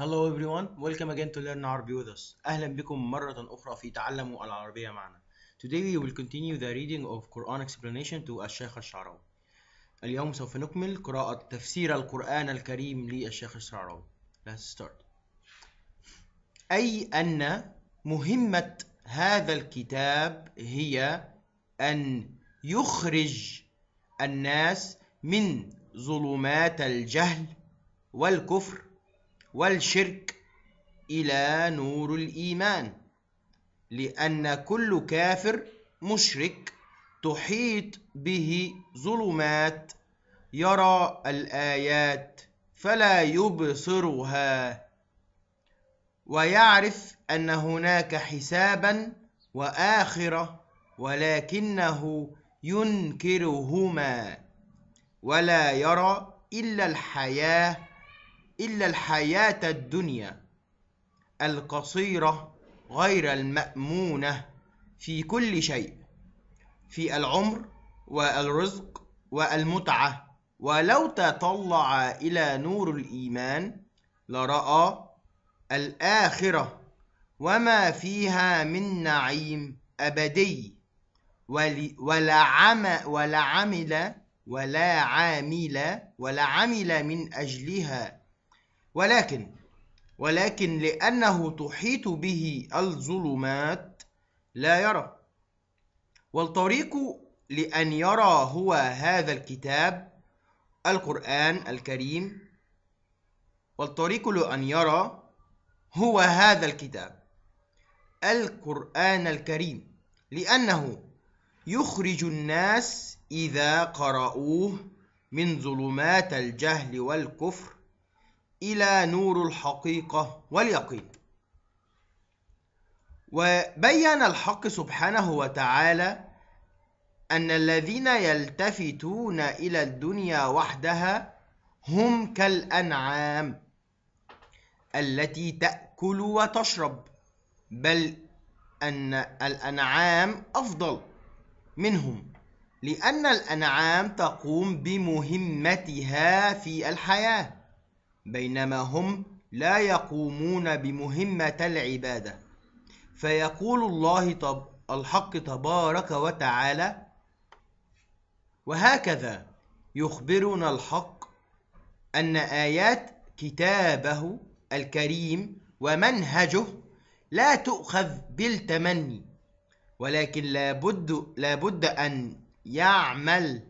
Hello everyone, welcome again to Learn Arabic with us. أهلا بكم مرة أخرى في تعلموا العربية معنا. Today we will continue the reading of Quran explanation to الشيخ الشعراوي. اليوم سوف نكمل قراءة تفسير القرآن الكريم للشيخ الشعراوي. Let's start. أي أن مهمة هذا الكتاب هي أن يخرج الناس من ظلمات الجهل والكفر والشرك إلى نور الإيمان لأن كل كافر مشرك تحيط به ظلمات يرى الآيات فلا يبصرها ويعرف أن هناك حسابا وآخرة ولكنه ينكرهما ولا يرى إلا الحياة إلا الحياة الدنيا القصيرة غير المأمونة في كل شيء في العمر والرزق والمتعة ولو تطلع إلى نور الإيمان لرأى الآخرة وما فيها من نعيم أبدي ولا عم ولا عمل ولا عامل ولا عمل من أجلها ولكن ولكن لأنه تحيط به الظلمات لا يرى والطريق لأن يرى هو هذا الكتاب القرآن الكريم والطريق لأن يرى هو هذا الكتاب القرآن الكريم لأنه يخرج الناس إذا قرأوه من ظلمات الجهل والكفر إلى نور الحقيقة واليقين وبين الحق سبحانه وتعالى أن الذين يلتفتون إلى الدنيا وحدها هم كالأنعام التي تأكل وتشرب بل أن الأنعام أفضل منهم لأن الأنعام تقوم بمهمتها في الحياة بينما هم لا يقومون بمهمة العبادة فيقول الله طب الحق تبارك وتعالى وهكذا يخبرنا الحق أن آيات كتابه الكريم ومنهجه لا تؤخذ بالتمني ولكن لابد لابد أن يعمل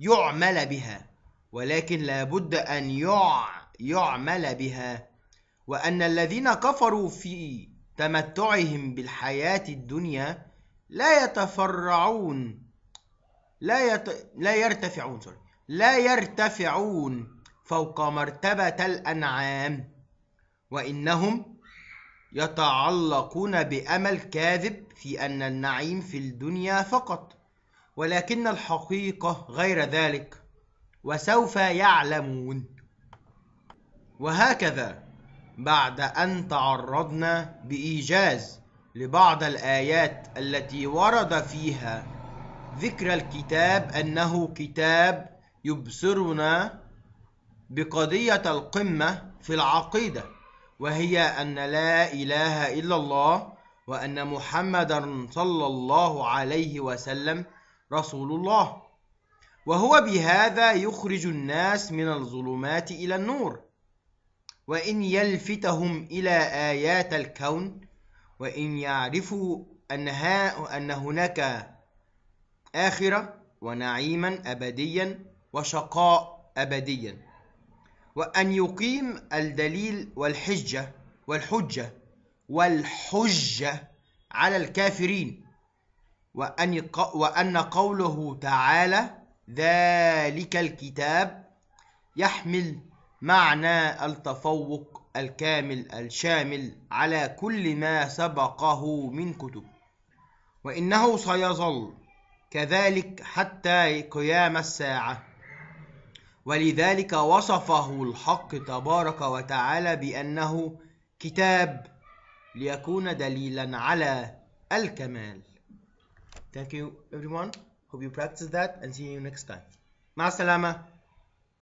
يعمل بها ولكن لابد أن يعمل يعمل بها وأن الذين كفروا في تمتعهم بالحياة الدنيا لا يتفرعون لا, يت... لا يرتفعون سوري لا يرتفعون فوق مرتبة الأنعام وإنهم يتعلقون بأمل كاذب في أن النعيم في الدنيا فقط ولكن الحقيقة غير ذلك وسوف يعلمون وهكذا بعد أن تعرضنا بإيجاز لبعض الآيات التي ورد فيها ذكر الكتاب أنه كتاب يبصرنا بقضية القمة في العقيدة وهي أن لا إله إلا الله وأن محمدا صلى الله عليه وسلم رسول الله وهو بهذا يخرج الناس من الظلمات إلى النور وإن يلفتهم إلى آيات الكون وإن يعرفوا أنها أن هناك آخرة ونعيما أبديا وشقاء أبديا وأن يقيم الدليل والحجة والحجة والحجة على الكافرين وأن وأن قوله تعالى ذلك الكتاب يحمل معنى التفوق الكامل الشامل على كل ما سبقه من كتب وانه سيظل كذلك حتى قيام الساعه ولذلك وصفه الحق تبارك وتعالى بانه كتاب ليكون دليلا على الكمال Thank you everyone. Hope you practice that and see you next time. مع السلامة.